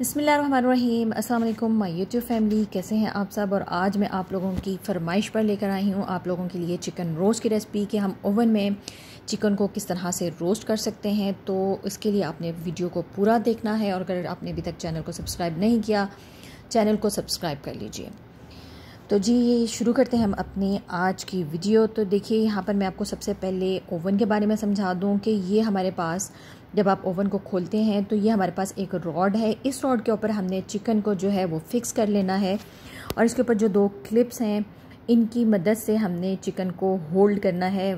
बसमीम अल्लाम my YouTube family कैसे हैं आप सब और आज मैं आप लोगों की फरमाइश पर लेकर आई हूँ आप लोगों के लिए चिकन रोस्ट की रेसिपी कि हम ओवन में चिकन को किस तरह से रोस्ट कर सकते हैं तो इसके लिए आपने वीडियो को पूरा देखना है और अगर आपने अभी तक चैनल को सब्सक्राइब नहीं किया चैनल को सब्सक्राइब कर लीजिए तो जी ये शुरू करते हैं हम अपने आज की वीडियो तो देखिए यहाँ पर मैं आपको सबसे पहले ओवन के बारे में समझा दूँ कि ये हमारे पास जब आप ओवन को खोलते हैं तो ये हमारे पास एक रॉड है इस रॉड के ऊपर हमने चिकन को जो है वो फिक्स कर लेना है और इसके ऊपर जो दो क्लिप्स हैं इनकी मदद से हमने चिकन को होल्ड करना है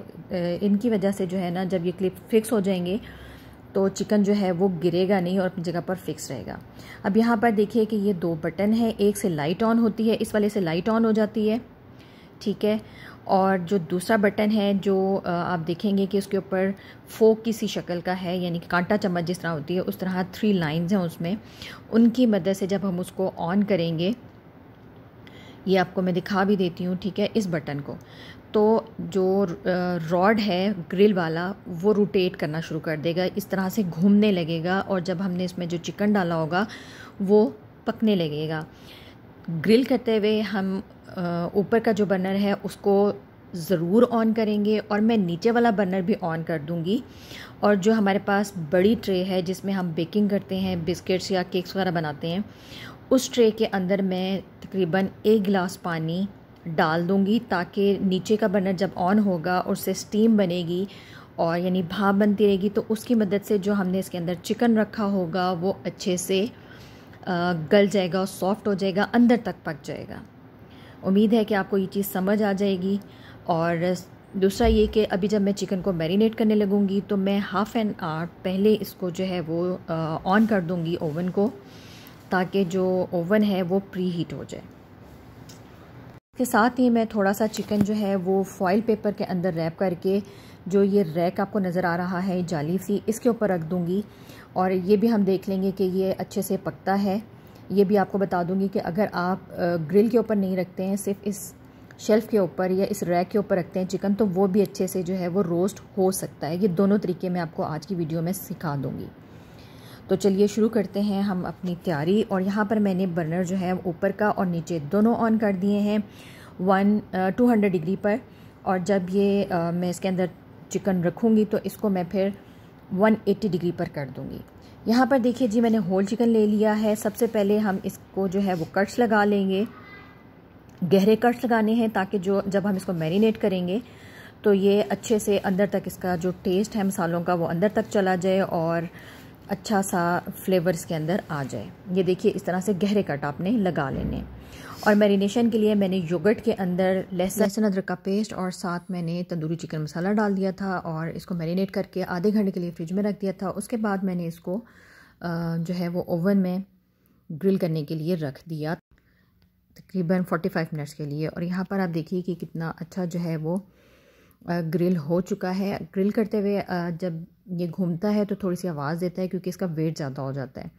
इनकी वजह से जो है ना जब ये क्लिप फिक्स हो जाएंगे तो चिकन जो है वो गिरेगा नहीं और अपनी जगह पर फिक्स रहेगा अब यहाँ पर देखिए कि ये दो बटन है एक से लाइट ऑन होती है इस वाले से लाइट ऑन हो जाती है ठीक है और जो दूसरा बटन है जो आप देखेंगे कि उसके ऊपर फोक की सी शक्ल का है यानी कि कांटा चम्मच जिस तरह होती है उस तरह थ्री लाइंस हैं उसमें उनकी मदद से जब हम उसको ऑन करेंगे ये आपको मैं दिखा भी देती हूँ ठीक है इस बटन को तो जो रॉड है ग्रिल वाला वो रोटेट करना शुरू कर देगा इस तरह से घूमने लगेगा और जब हमने इसमें जो चिकन डाला होगा वो पकने लगेगा ग्रिल करते हुए हम ऊपर का जो बर्नर है उसको ज़रूर ऑन करेंगे और मैं नीचे वाला बर्नर भी ऑन कर दूंगी और जो हमारे पास बड़ी ट्रे है जिसमें हम बेकिंग करते हैं बिस्किट्स या केक्स वगैरह बनाते हैं उस ट्रे के अंदर मैं तकरीबन एक गिलास पानी डाल दूंगी ताकि नीचे का बर्नर जब ऑन होगा उससे स्टीम बनेगी और यानी भाप बनती रहेगी तो उसकी मदद से जो हमने इसके अंदर चिकन रखा होगा वो अच्छे से गल जाएगा और सॉफ्ट हो जाएगा अंदर तक पक जाएगा उम्मीद है कि आपको ये चीज़ समझ आ जाएगी और दूसरा ये कि अभी जब मैं चिकन को मैरिनेट करने लगूँगी तो मैं हाफ़ एन आवर पहले इसको जो है वो ऑन कर दूँगी ओवन को ताकि जो ओवन है वो प्री हीट हो जाए के साथ ही मैं थोड़ा सा चिकन जो है वो फॉइल पेपर के अंदर रैप करके जो ये रैक आपको नज़र आ रहा है जाली सी इसके ऊपर रख दूँगी और ये भी हम देख लेंगे कि ये अच्छे से पकता है ये भी आपको बता दूँगी कि अगर आप ग्रिल के ऊपर नहीं रखते हैं सिर्फ इस शेल्फ़ के ऊपर या इस रैक के ऊपर रखते हैं चिकन तो वो भी अच्छे से जो है वो रोस्ट हो सकता है ये दोनों तरीके मैं आपको आज की वीडियो में सिखा दूँगी तो चलिए शुरू करते हैं हम अपनी तैयारी और यहाँ पर मैंने बर्नर जो है ऊपर का और नीचे दोनों ऑन कर दिए हैं वन टू हंड्रेड डिग्री पर और जब ये uh, मैं इसके अंदर चिकन रखूँगी तो इसको मैं फिर वन एट्टी डिग्री पर कर दूँगी यहाँ पर देखिए जी मैंने होल चिकन ले लिया है सबसे पहले हम इसको जो है वो कट्स लगा लेंगे गहरे कट्स लगाने हैं ताकि जो जब हम इसको मैरिनेट करेंगे तो ये अच्छे से अंदर तक इसका जो टेस्ट है मसालों का वो अंदर तक चला जाए और अच्छा सा फ्लेवर इसके अंदर आ जाए ये देखिए इस तरह से गहरे कट आपने लगा लेने और मैरिनेशन के लिए मैंने योगर्ट के अंदर लहसुन लहसुन अदरक का पेस्ट और साथ मैंने तंदूरी चिकन मसाला डाल दिया था और इसको मैरिनेट करके आधे घंटे के लिए फ्रिज में रख दिया था उसके बाद मैंने इसको जो है वो ओवन में ग्रिल करने के लिए रख दिया तकरीबन 45 मिनट्स के लिए और यहाँ पर आप देखिए कि कितना अच्छा जो है वो ग्रिल हो चुका है ग्रिल करते हुए जब ये घूमता है तो थोड़ी सी आवाज़ देता है क्योंकि इसका वेट ज़्यादा हो जाता है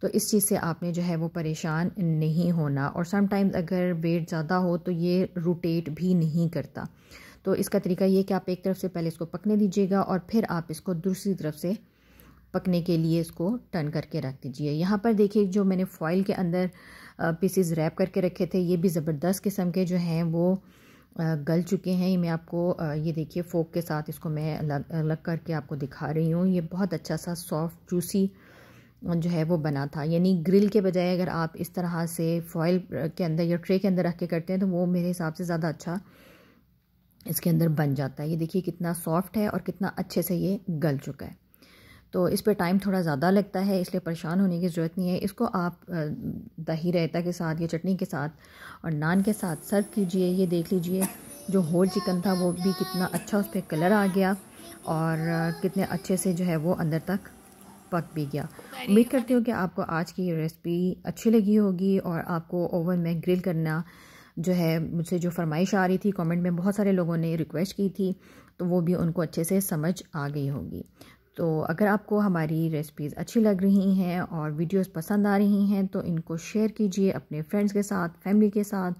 तो इस चीज़ से आपने जो है वो परेशान नहीं होना और समटाइम्स अगर वेट ज़्यादा हो तो ये रोटेट भी नहीं करता तो इसका तरीका ये कि आप एक तरफ से पहले इसको पकने दीजिएगा और फिर आप इसको दूसरी तरफ से पकने के लिए इसको टर्न करके रख दीजिए यहाँ पर देखिए जो मैंने फॉइल के अंदर पीसीज रैप करके रखे थे ये भी ज़बरदस्त किस्म के जो हैं वो गल चुके हैं ये मैं आपको ये देखिए फोक के साथ इसको मैं अलग अलग करके आपको दिखा रही हूँ ये बहुत अच्छा सा सॉफ्ट जूसी जो है वो बना था यानी ग्रिल के बजाय अगर आप इस तरह से फॉयल के अंदर या ट्रे के अंदर रख के करते हैं तो वो मेरे हिसाब से ज़्यादा अच्छा इसके अंदर बन जाता है ये देखिए कितना सॉफ्ट है और कितना अच्छे से ये गल चुका है तो इस पर टाइम थोड़ा ज़्यादा लगता है इसलिए परेशान होने की ज़रूरत नहीं है इसको आप दही रायता के साथ या चटनी के साथ और नान के साथ सर्व कीजिए ये देख लीजिए जो होल चिकन था वो भी कितना अच्छा उस पर कलर आ गया और कितने अच्छे से जो है वो अंदर तक पक भी गया उम्मीद करती हूँ कि आपको आज की रेसिपी अच्छी लगी होगी और आपको ओवन में ग्रिल करना जो है मुझसे जो फरमाइश आ रही थी कमेंट में बहुत सारे लोगों ने रिक्वेस्ट की थी तो वो भी उनको अच्छे से समझ आ गई होगी तो अगर आपको हमारी रेसिपीज़ अच्छी लग रही हैं और वीडियोस पसंद आ रही हैं तो इनको शेयर कीजिए अपने फ्रेंड्स के साथ फैमिली के साथ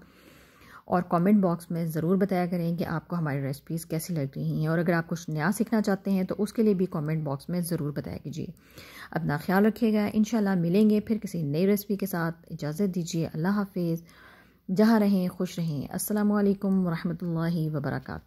और कमेंट बॉक्स में ज़रूर बताया करें कि आपको हमारी रेसिपीज़ कैसी लग रही हैं और अगर आप कुछ नया सीखना चाहते हैं तो उसके लिए भी कमेंट बॉक्स में ज़रूर बताया कीजिए अपना ख्याल रखिएगा इन मिलेंगे फिर किसी नई रेसिपी के साथ इजाज़त दीजिए अल्लाह हाफिज़ जहाँ रहें खुश रहें असलकम वरहमल वर्का